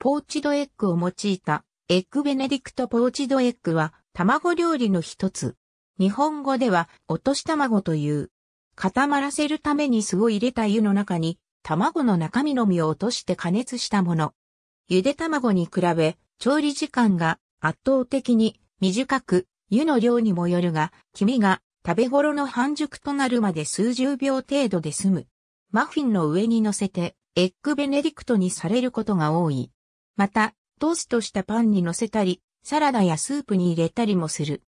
ポーチドエッグを用いた、エッグベネディクトポーチドエッグは、卵料理の一つ。日本語では、落とし卵という。固まらせるために酢を入れた湯の中に、卵の中身のみを落として加熱したもの。ゆで卵に比べ、調理時間が圧倒的に短く、湯の量にもよるが、黄身が食べ頃の半熟となるまで数十秒程度で済む。マフィンの上に乗せて、エッグベネディクトにされることが多い。また、トーストしたパンに乗せたり、サラダやスープに入れたりもする。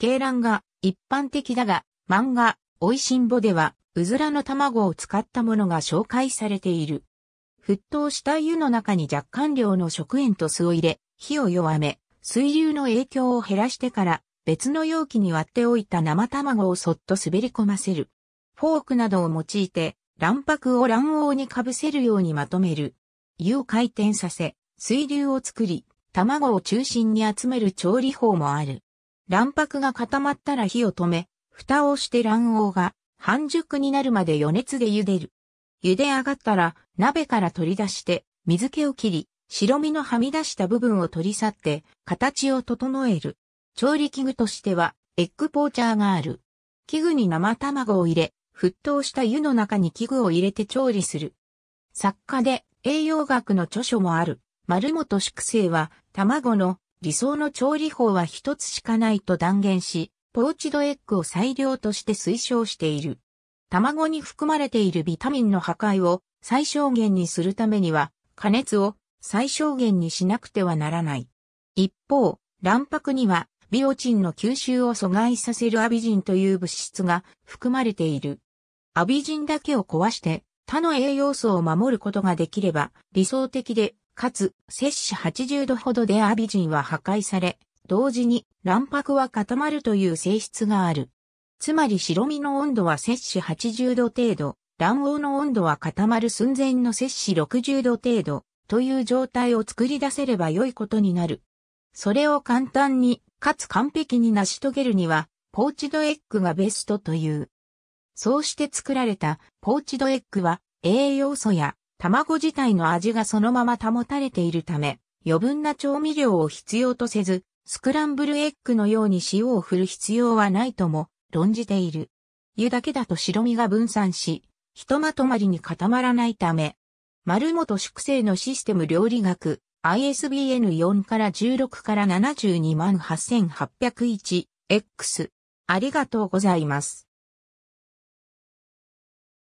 鶏卵が一般的だが、漫画、美味しんぼでは、うずらの卵を使ったものが紹介されている。沸騰した湯の中に若干量の食塩と酢を入れ、火を弱め、水流の影響を減らしてから、別の容器に割っておいた生卵をそっと滑り込ませる。フォークなどを用いて、卵白を卵黄にかぶせるようにまとめる。湯を回転させ、水流を作り、卵を中心に集める調理法もある。卵白が固まったら火を止め、蓋をして卵黄が半熟になるまで余熱で茹でる。茹で上がったら鍋から取り出して水気を切り、白身のはみ出した部分を取り去って形を整える。調理器具としてはエッグポーチャーがある。器具に生卵を入れ、沸騰した湯の中に器具を入れて調理する。作家で栄養学の著書もある丸本粛清は、卵の理想の調理法は一つしかないと断言し、ポーチドエッグを最良として推奨している。卵に含まれているビタミンの破壊を最小限にするためには、加熱を最小限にしなくてはならない。一方、卵白には、ビオチンの吸収を阻害させるアビジンという物質が含まれている。アビジンだけを壊して、他の栄養素を守ることができれば理想的でかつ、摂氏80度ほどでアビジンは破壊され、同時に卵白は固まるという性質がある。つまり白身の温度は摂氏80度程度、卵黄の温度は固まる寸前の摂氏60度程度という状態を作り出せれば良いことになる。それを簡単に、かつ完璧に成し遂げるには、ポーチドエッグがベストという。そうして作られたポーチドエッグは栄養素や卵自体の味がそのまま保たれているため、余分な調味料を必要とせず、スクランブルエッグのように塩を振る必要はないとも論じている。湯だけだと白身が分散し、ひとまとまりに固まらないため、丸本粛清のシステム料理学 ISBN4 から16から 728,801X ありがとうございます。